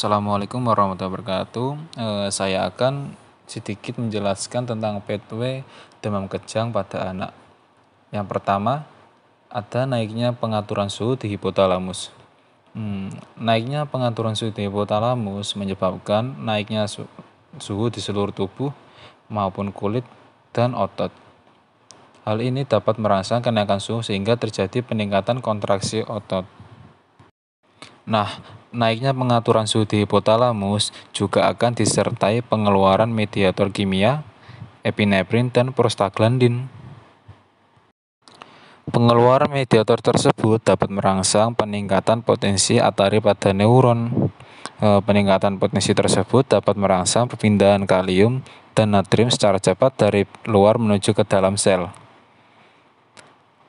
Assalamualaikum warahmatullahi wabarakatuh. Eh, saya akan sedikit menjelaskan tentang pathway demam kejang pada anak. Yang pertama, ada naiknya pengaturan suhu di hipotalamus. Hmm, naiknya pengaturan suhu di hipotalamus menyebabkan naiknya su suhu di seluruh tubuh maupun kulit dan otot. Hal ini dapat merangsang kenaikan suhu sehingga terjadi peningkatan kontraksi otot. Nah, Naiknya pengaturan suhu di hipotalamus juga akan disertai pengeluaran mediator kimia, epinefrin, dan prostaglandin. Pengeluaran mediator tersebut dapat merangsang peningkatan potensi atari pada neuron. E, peningkatan potensi tersebut dapat merangsang perpindahan kalium dan natrium secara cepat dari luar menuju ke dalam sel.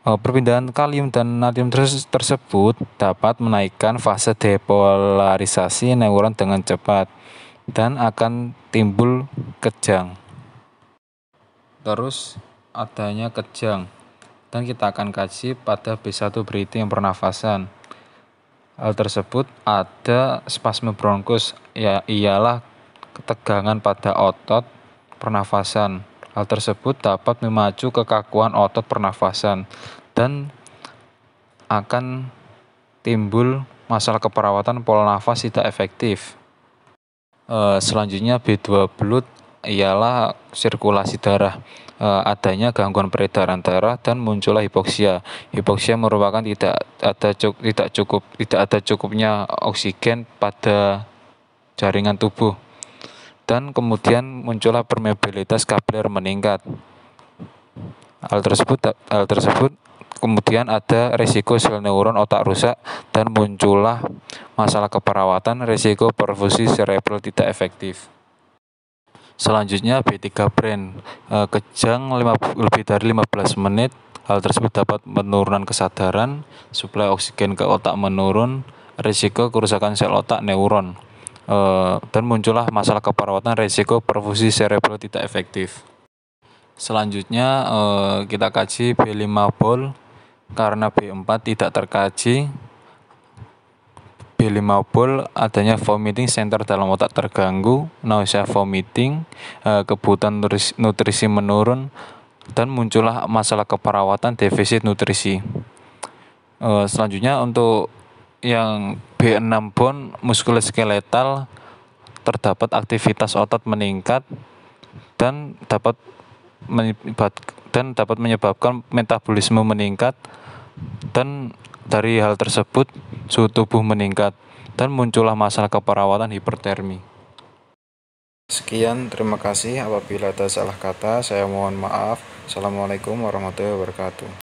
Eh, perpindahan kalium dan natrium tersebut dapat menaikkan fase depolarisasi neuron dengan cepat dan akan timbul kejang. Terus adanya kejang dan kita akan kaji pada B1 yang pernafasan. Hal tersebut ada spasme bronkus ya ialah ketegangan pada otot pernafasan Hal tersebut dapat memacu kekakuan otot pernafasan dan akan timbul masalah keperawatan pola nafas tidak efektif. E, selanjutnya B2 belut ialah sirkulasi darah. E, adanya gangguan peredaran darah dan muncullah hipoksia. Hipoksia merupakan tidak ada tidak cukup tidak ada cukupnya oksigen pada jaringan tubuh dan kemudian muncullah permeabilitas kapiler meningkat. Hal tersebut hal tersebut kemudian ada risiko sel neuron otak rusak dan muncullah masalah keperawatan risiko perfusi cerebral tidak efektif. Selanjutnya B3 brain e, kejang lebih dari 15 menit hal tersebut dapat menurunkan kesadaran, suplai oksigen ke otak menurun, risiko kerusakan sel otak neuron e, dan muncullah masalah keperawatan resiko perfusi serebral tidak efektif. Selanjutnya e, kita kaji B5 bol karena B4 tidak terkaji B5 bol adanya vomiting center dalam otak terganggu, nausea vomiting, e, kebutuhan nutrisi, nutrisi menurun, dan muncullah masalah keperawatan defisit nutrisi. E, selanjutnya untuk yang B6 bone muskuloskeletal terdapat aktivitas otot meningkat dan dapat menyebab, dan dapat menyebabkan metabolisme meningkat dan dari hal tersebut suhu tubuh meningkat dan muncullah masalah keperawatan hipertermi. Sekian, terima kasih. Apabila ada salah kata, saya mohon maaf. Assalamualaikum warahmatullahi wabarakatuh.